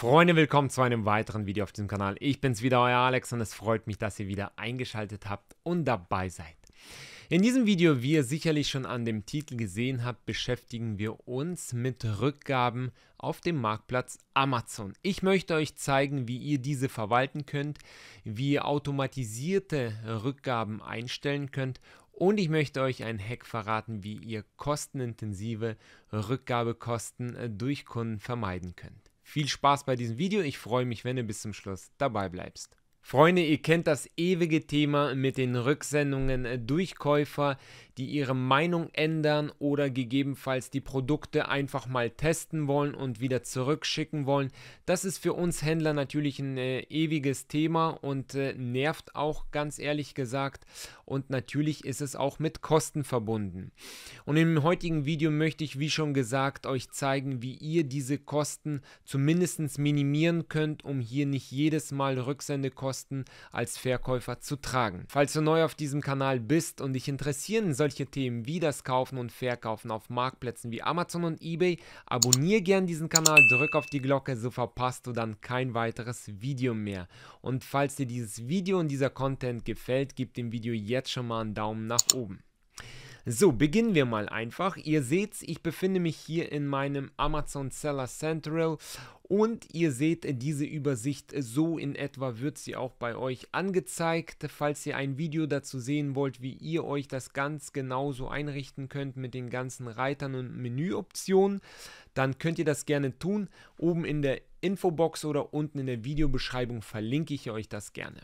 Freunde, willkommen zu einem weiteren Video auf diesem Kanal. Ich bin's wieder, euer Alex und es freut mich, dass ihr wieder eingeschaltet habt und dabei seid. In diesem Video, wie ihr sicherlich schon an dem Titel gesehen habt, beschäftigen wir uns mit Rückgaben auf dem Marktplatz Amazon. Ich möchte euch zeigen, wie ihr diese verwalten könnt, wie ihr automatisierte Rückgaben einstellen könnt und ich möchte euch einen Hack verraten, wie ihr kostenintensive Rückgabekosten äh, durch Kunden vermeiden könnt. Viel Spaß bei diesem Video. Ich freue mich, wenn du bis zum Schluss dabei bleibst. Freunde, ihr kennt das ewige Thema mit den Rücksendungen äh, durch Käufer die ihre Meinung ändern oder gegebenenfalls die Produkte einfach mal testen wollen und wieder zurückschicken wollen. Das ist für uns Händler natürlich ein äh, ewiges Thema und äh, nervt auch ganz ehrlich gesagt. Und natürlich ist es auch mit Kosten verbunden. Und im heutigen Video möchte ich, wie schon gesagt, euch zeigen, wie ihr diese Kosten zumindest minimieren könnt, um hier nicht jedes Mal Rücksendekosten als Verkäufer zu tragen. Falls du neu auf diesem Kanal bist und dich interessieren soll, solche Themen wie das Kaufen und Verkaufen auf Marktplätzen wie Amazon und eBay. Abonnier gern diesen Kanal, drück auf die Glocke, so verpasst du dann kein weiteres Video mehr. Und falls dir dieses Video und dieser Content gefällt, gib dem Video jetzt schon mal einen Daumen nach oben. So, beginnen wir mal einfach. Ihr seht, ich befinde mich hier in meinem Amazon Seller Central und ihr seht diese Übersicht, so in etwa wird sie auch bei euch angezeigt. Falls ihr ein Video dazu sehen wollt, wie ihr euch das ganz genau so einrichten könnt mit den ganzen Reitern und Menüoptionen, dann könnt ihr das gerne tun. Oben in der Infobox oder unten in der Videobeschreibung verlinke ich euch das gerne.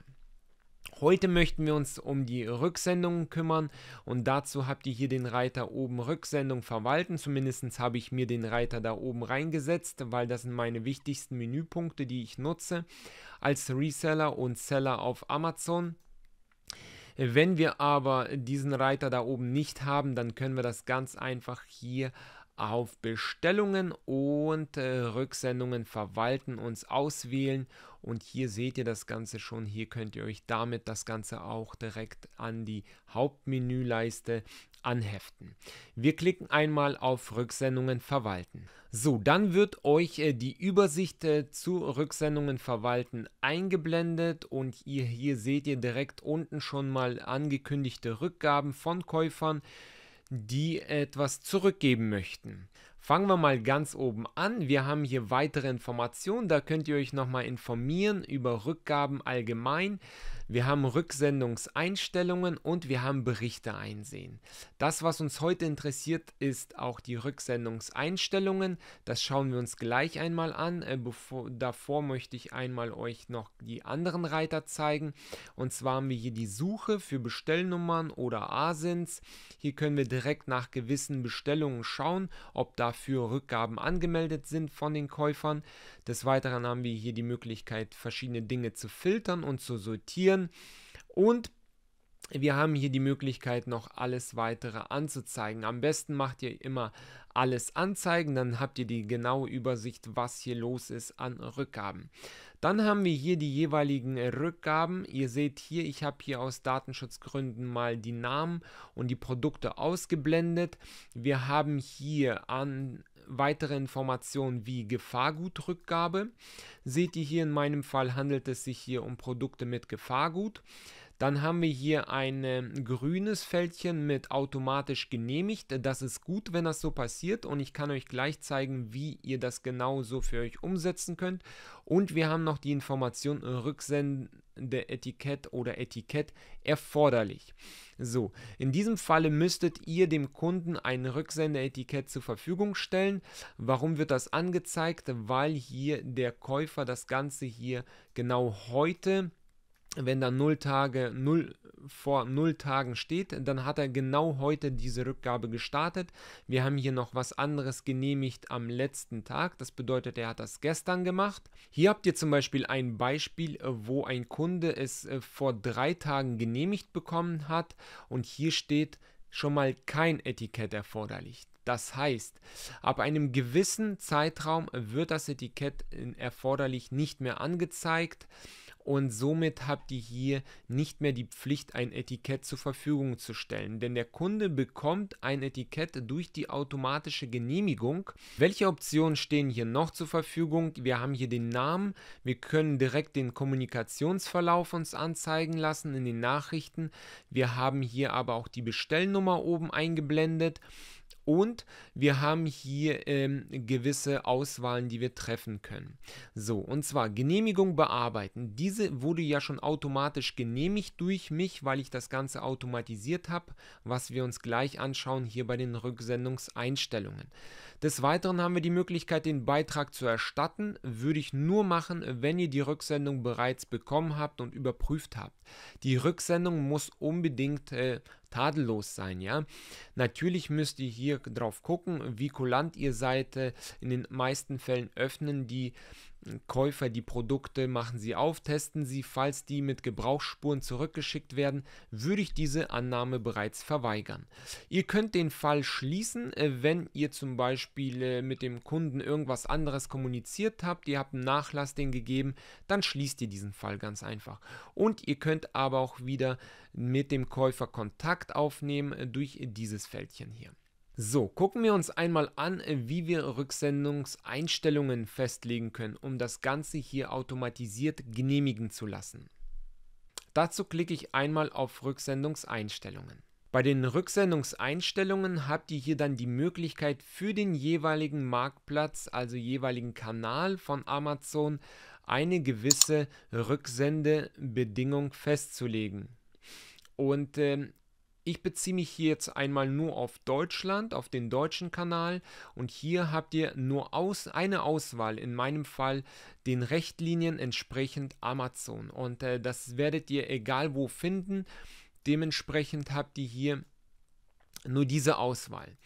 Heute möchten wir uns um die Rücksendungen kümmern und dazu habt ihr hier den Reiter oben Rücksendung verwalten. Zumindest habe ich mir den Reiter da oben reingesetzt, weil das sind meine wichtigsten Menüpunkte, die ich nutze als Reseller und Seller auf Amazon. Wenn wir aber diesen Reiter da oben nicht haben, dann können wir das ganz einfach hier auf Bestellungen und äh, Rücksendungen verwalten, uns auswählen und hier seht ihr das Ganze schon, hier könnt ihr euch damit das Ganze auch direkt an die Hauptmenüleiste anheften. Wir klicken einmal auf Rücksendungen verwalten. So, dann wird euch äh, die Übersicht äh, zu Rücksendungen verwalten eingeblendet und ihr, hier seht ihr direkt unten schon mal angekündigte Rückgaben von Käufern die etwas zurückgeben möchten. Fangen wir mal ganz oben an. Wir haben hier weitere Informationen. Da könnt ihr euch nochmal informieren über Rückgaben allgemein wir haben Rücksendungseinstellungen und wir haben Berichte einsehen. Das, was uns heute interessiert, ist auch die Rücksendungseinstellungen. Das schauen wir uns gleich einmal an. Äh, bevor, davor möchte ich einmal euch noch die anderen Reiter zeigen. Und zwar haben wir hier die Suche für Bestellnummern oder ASINs. Hier können wir direkt nach gewissen Bestellungen schauen, ob dafür Rückgaben angemeldet sind von den Käufern. Des Weiteren haben wir hier die Möglichkeit, verschiedene Dinge zu filtern und zu sortieren markieren und wir haben hier die Möglichkeit, noch alles weitere anzuzeigen. Am besten macht ihr immer alles anzeigen, dann habt ihr die genaue Übersicht, was hier los ist an Rückgaben. Dann haben wir hier die jeweiligen Rückgaben. Ihr seht hier, ich habe hier aus Datenschutzgründen mal die Namen und die Produkte ausgeblendet. Wir haben hier an weitere Informationen wie Gefahrgutrückgabe. Seht ihr hier in meinem Fall handelt es sich hier um Produkte mit Gefahrgut. Dann haben wir hier ein ähm, grünes Feldchen mit automatisch genehmigt. Das ist gut, wenn das so passiert und ich kann euch gleich zeigen, wie ihr das genau so für euch umsetzen könnt. Und wir haben noch die Information Rücksendeetikett oder Etikett erforderlich. So, in diesem Falle müsstet ihr dem Kunden ein Rücksendeetikett zur Verfügung stellen. Warum wird das angezeigt? Weil hier der Käufer das Ganze hier genau heute wenn da null Tage, null, vor null Tagen steht, dann hat er genau heute diese Rückgabe gestartet. Wir haben hier noch was anderes genehmigt am letzten Tag. Das bedeutet, er hat das gestern gemacht. Hier habt ihr zum Beispiel ein Beispiel, äh, wo ein Kunde es äh, vor drei Tagen genehmigt bekommen hat und hier steht schon mal kein Etikett erforderlich. Das heißt, ab einem gewissen Zeitraum wird das Etikett äh, erforderlich nicht mehr angezeigt und somit habt ihr hier nicht mehr die Pflicht, ein Etikett zur Verfügung zu stellen, denn der Kunde bekommt ein Etikett durch die automatische Genehmigung. Welche Optionen stehen hier noch zur Verfügung? Wir haben hier den Namen, wir können direkt den Kommunikationsverlauf uns anzeigen lassen in den Nachrichten, wir haben hier aber auch die Bestellnummer oben eingeblendet. Und wir haben hier ähm, gewisse Auswahlen, die wir treffen können. So, und zwar Genehmigung bearbeiten. Diese wurde ja schon automatisch genehmigt durch mich, weil ich das Ganze automatisiert habe, was wir uns gleich anschauen hier bei den Rücksendungseinstellungen. Des Weiteren haben wir die Möglichkeit, den Beitrag zu erstatten. Würde ich nur machen, wenn ihr die Rücksendung bereits bekommen habt und überprüft habt. Die Rücksendung muss unbedingt äh, tadellos sein, ja. Natürlich müsst ihr hier drauf gucken, wie kulant ihr seid. Äh, in den meisten Fällen öffnen die Käufer die Produkte, machen sie auf, testen sie, falls die mit Gebrauchsspuren zurückgeschickt werden, würde ich diese Annahme bereits verweigern. Ihr könnt den Fall schließen, äh, wenn ihr zum Beispiel äh, mit dem Kunden irgendwas anderes kommuniziert habt, ihr habt einen Nachlass den gegeben, dann schließt ihr diesen Fall ganz einfach. Und ihr könnt aber auch wieder mit dem Käufer Kontakt aufnehmen äh, durch dieses Fältchen hier. So, gucken wir uns einmal an, wie wir Rücksendungseinstellungen festlegen können, um das Ganze hier automatisiert genehmigen zu lassen. Dazu klicke ich einmal auf Rücksendungseinstellungen. Bei den Rücksendungseinstellungen habt ihr hier dann die Möglichkeit für den jeweiligen Marktplatz, also jeweiligen Kanal von Amazon, eine gewisse Rücksendebedingung festzulegen. Und äh, ich beziehe mich hier jetzt einmal nur auf Deutschland, auf den deutschen Kanal und hier habt ihr nur aus, eine Auswahl, in meinem Fall den Rechtlinien entsprechend Amazon und äh, das werdet ihr egal wo finden. Dementsprechend habt ihr hier nur diese Auswahl.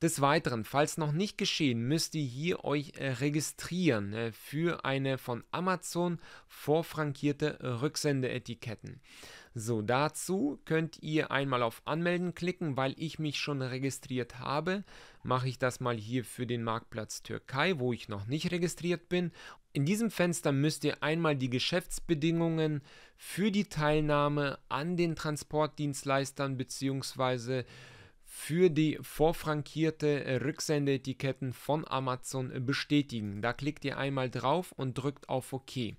Des Weiteren, falls noch nicht geschehen, müsst ihr hier euch äh, registrieren äh, für eine von Amazon vorfrankierte Rücksendeetiketten. So, dazu könnt ihr einmal auf Anmelden klicken, weil ich mich schon registriert habe. Mache ich das mal hier für den Marktplatz Türkei, wo ich noch nicht registriert bin. In diesem Fenster müsst ihr einmal die Geschäftsbedingungen für die Teilnahme an den Transportdienstleistern bzw für die vorfrankierte Rücksendeetiketten von Amazon bestätigen. Da klickt ihr einmal drauf und drückt auf OK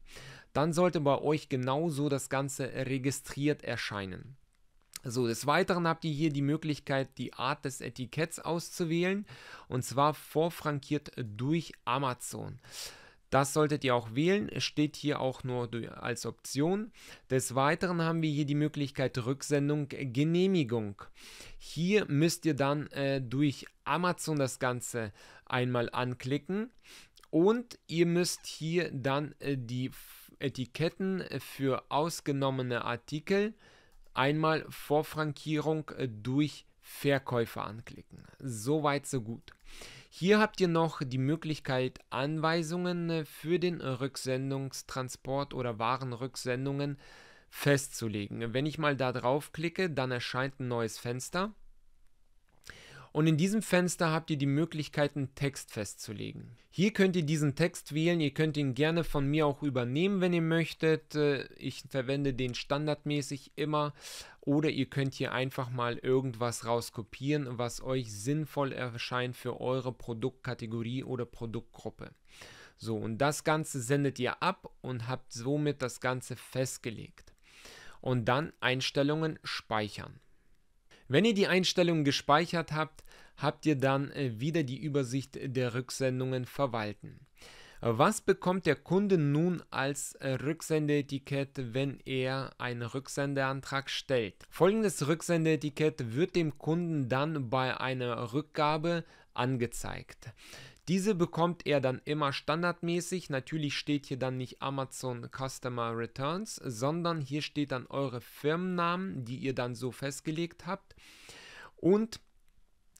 dann sollte bei euch genauso das Ganze registriert erscheinen. So, des Weiteren habt ihr hier die Möglichkeit, die Art des Etiketts auszuwählen und zwar vorfrankiert durch Amazon. Das solltet ihr auch wählen, steht hier auch nur als Option. Des Weiteren haben wir hier die Möglichkeit Rücksendung, Genehmigung. Hier müsst ihr dann äh, durch Amazon das Ganze einmal anklicken und ihr müsst hier dann äh, die Etiketten äh, für ausgenommene Artikel einmal Vorfrankierung äh, durch Verkäufer anklicken. Soweit so gut. Hier habt ihr noch die Möglichkeit, Anweisungen äh, für den Rücksendungstransport oder Warenrücksendungen festzulegen. Wenn ich mal da drauf klicke, dann erscheint ein neues Fenster und in diesem Fenster habt ihr die Möglichkeit, einen Text festzulegen. Hier könnt ihr diesen Text wählen, ihr könnt ihn gerne von mir auch übernehmen, wenn ihr möchtet. Äh, ich verwende den standardmäßig immer oder ihr könnt hier einfach mal irgendwas rauskopieren, was euch sinnvoll erscheint für eure Produktkategorie oder Produktgruppe. So, und das Ganze sendet ihr ab und habt somit das Ganze festgelegt. Und dann Einstellungen speichern. Wenn ihr die Einstellungen gespeichert habt, habt ihr dann äh, wieder die Übersicht der Rücksendungen verwalten. Was bekommt der Kunde nun als äh, Rücksendeetikett, wenn er einen Rücksendeantrag stellt? Folgendes Rücksendeetikett wird dem Kunden dann bei einer Rückgabe angezeigt. Diese bekommt er dann immer standardmäßig. Natürlich steht hier dann nicht Amazon Customer Returns, sondern hier steht dann eure Firmennamen, die ihr dann so festgelegt habt. Und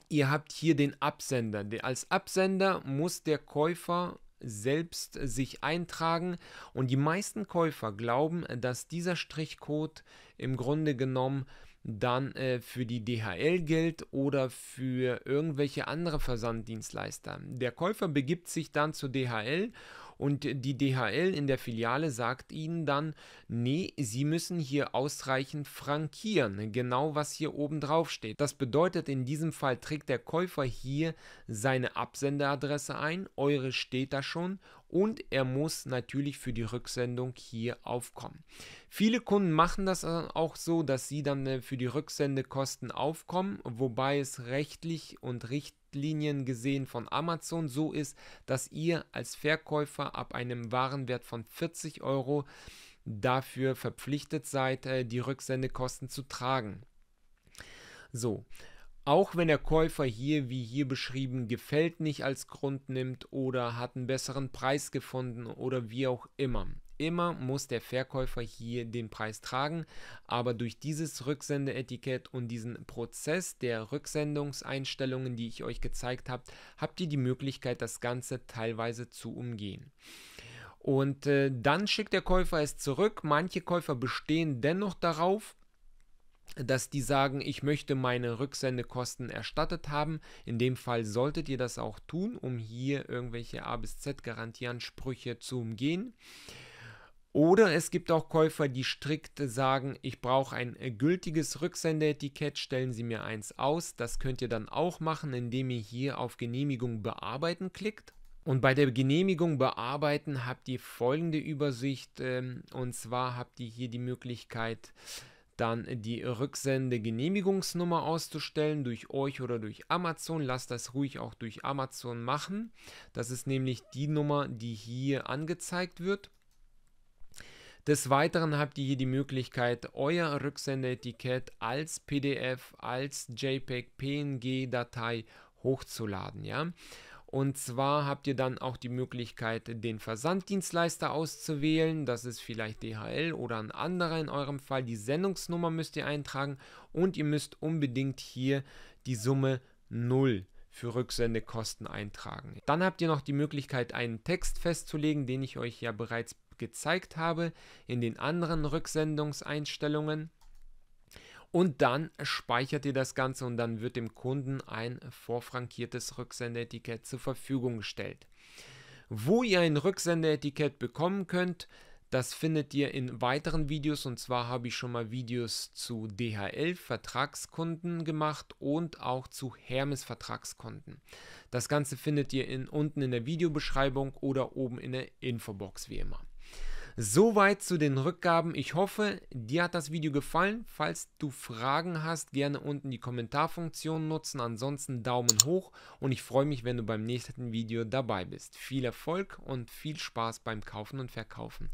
ihr habt hier den Absender. Als Absender muss der Käufer selbst sich eintragen und die meisten Käufer glauben, dass dieser Strichcode im Grunde genommen äh, dann äh, für die DHL gilt oder für irgendwelche andere Versanddienstleister. Der Käufer begibt sich dann zu DHL und die DHL in der Filiale sagt ihnen dann, nee, sie müssen hier ausreichend frankieren, genau was hier oben drauf steht. Das bedeutet, in diesem Fall trägt der Käufer hier seine Absenderadresse ein, eure steht da schon und er muss natürlich für die Rücksendung hier aufkommen. Viele Kunden machen das auch so, dass sie dann äh, für die Rücksendekosten aufkommen, wobei es rechtlich und richtig Richtlinien gesehen von Amazon so ist, dass ihr als Verkäufer ab einem Warenwert von 40 Euro dafür verpflichtet seid, äh, die Rücksendekosten zu tragen. So, auch wenn der Käufer hier, wie hier beschrieben, gefällt nicht als Grund nimmt oder hat einen besseren Preis gefunden oder wie auch immer immer muss der Verkäufer hier den Preis tragen, aber durch dieses Rücksendeetikett und diesen Prozess der Rücksendungseinstellungen, die ich euch gezeigt habe, habt ihr die Möglichkeit, das Ganze teilweise zu umgehen. Und äh, dann schickt der Käufer es zurück. Manche Käufer bestehen dennoch darauf, dass die sagen, ich möchte meine Rücksendekosten erstattet haben. In dem Fall solltet ihr das auch tun, um hier irgendwelche A bis Z Garantieansprüche zu umgehen. Oder es gibt auch Käufer, die strikt sagen, ich brauche ein äh, gültiges Rücksendeetikett, stellen Sie mir eins aus. Das könnt ihr dann auch machen, indem ihr hier auf Genehmigung bearbeiten klickt. Und bei der Genehmigung bearbeiten habt ihr folgende Übersicht. Ähm, und zwar habt ihr hier die Möglichkeit, dann die Rücksendegenehmigungsnummer auszustellen durch euch oder durch Amazon. Lasst das ruhig auch durch Amazon machen. Das ist nämlich die Nummer, die hier angezeigt wird. Des Weiteren habt ihr hier die Möglichkeit, euer Rücksendeetikett als PDF, als JPEG, PNG-Datei hochzuladen, ja. Und zwar habt ihr dann auch die Möglichkeit, den Versanddienstleister auszuwählen. Das ist vielleicht DHL oder ein anderer in eurem Fall. Die Sendungsnummer müsst ihr eintragen und ihr müsst unbedingt hier die Summe 0 für Rücksendekosten eintragen. Dann habt ihr noch die Möglichkeit, einen Text festzulegen, den ich euch ja bereits gezeigt habe, in den anderen Rücksendungseinstellungen. Und dann speichert ihr das Ganze und dann wird dem Kunden ein vorfrankiertes Rücksendeetikett zur Verfügung gestellt. Wo ihr ein Rücksendeetikett bekommen könnt, das findet ihr in weiteren Videos und zwar habe ich schon mal Videos zu DHL Vertragskunden gemacht und auch zu Hermes Vertragskunden. Das Ganze findet ihr in, unten in der Videobeschreibung oder oben in der Infobox wie immer. Soweit zu den Rückgaben. Ich hoffe, dir hat das Video gefallen. Falls du Fragen hast, gerne unten die Kommentarfunktion nutzen. Ansonsten Daumen hoch und ich freue mich, wenn du beim nächsten Video dabei bist. Viel Erfolg und viel Spaß beim Kaufen und Verkaufen.